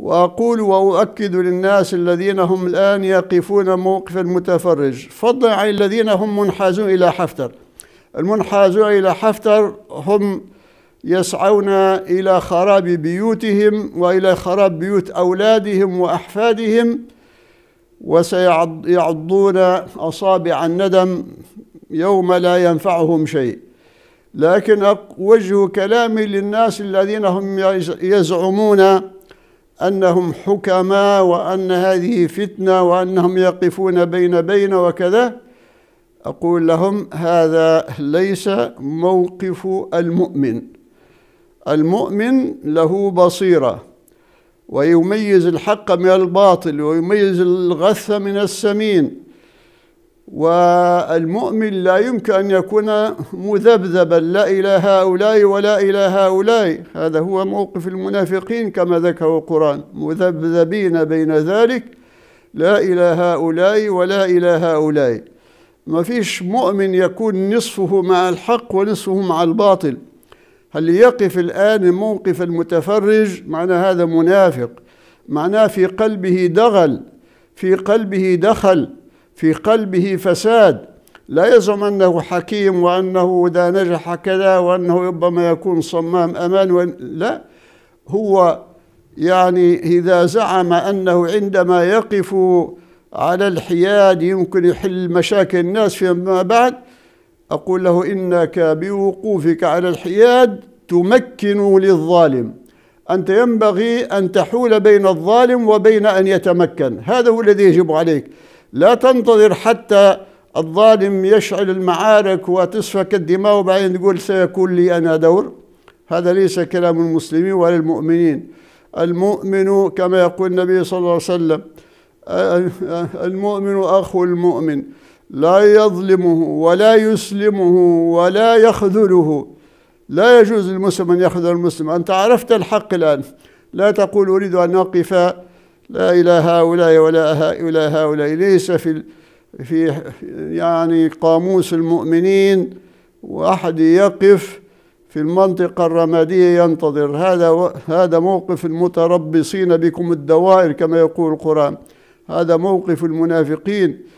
وأقول وأؤكد للناس الذين هم الآن يقفون موقف المتفرج فضلا عن الذين هم منحازون إلى حفتر المنحازون إلى حفتر هم يسعون إلى خراب بيوتهم وإلى خراب بيوت أولادهم وأحفادهم وسيعضون أصابع الندم يوم لا ينفعهم شيء لكن أوجه كلامي للناس الذين هم يزعمون أنهم حكماء وأن هذه فتنة وأنهم يقفون بين بين وكذا أقول لهم هذا ليس موقف المؤمن المؤمن له بصيرة ويميز الحق من الباطل ويميز الغث من السمين والمؤمن لا يمكن أن يكون مذبذبا لا إلى هؤلاء ولا إلى هؤلاء هذا هو موقف المنافقين كما ذكر القرآن مذبذبين بين ذلك لا إلى هؤلاء ولا إلى هؤلاء ما فيش مؤمن يكون نصفه مع الحق ونصفه مع الباطل هل يقف الآن موقف المتفرج معنى هذا منافق معناه في قلبه دغل في قلبه دخل في قلبه فساد لا يزعم أنه حكيم وأنه إذا نجح كذا وأنه ربما يكون صمام أمان وإن لا هو يعني إذا زعم أنه عندما يقف على الحياد يمكن يحل مشاكل الناس فيما بعد أقول له إنك بوقوفك على الحياد تمكن للظالم أنت ينبغي أن تحول بين الظالم وبين أن يتمكن هذا هو الذي يجب عليك لا تنتظر حتى الظالم يشعل المعارك وتسفك الدماء وبعدين تقول سيكون لي أنا دور هذا ليس كلام المسلمين ولا المؤمنين المؤمن كما يقول النبي صلى الله عليه وسلم المؤمن أخو المؤمن لا يظلمه ولا يسلمه ولا يخذله لا يجوز للمسلم أن يخذل المسلم أنت عرفت الحق الآن لا تقول أريد أن أقف لا إلى هؤلاء ولا إلى هؤلاء ليس في في يعني قاموس المؤمنين وأحد يقف في المنطقة الرمادية ينتظر هذا هذا موقف المتربصين بكم الدوائر كما يقول القرآن هذا موقف المنافقين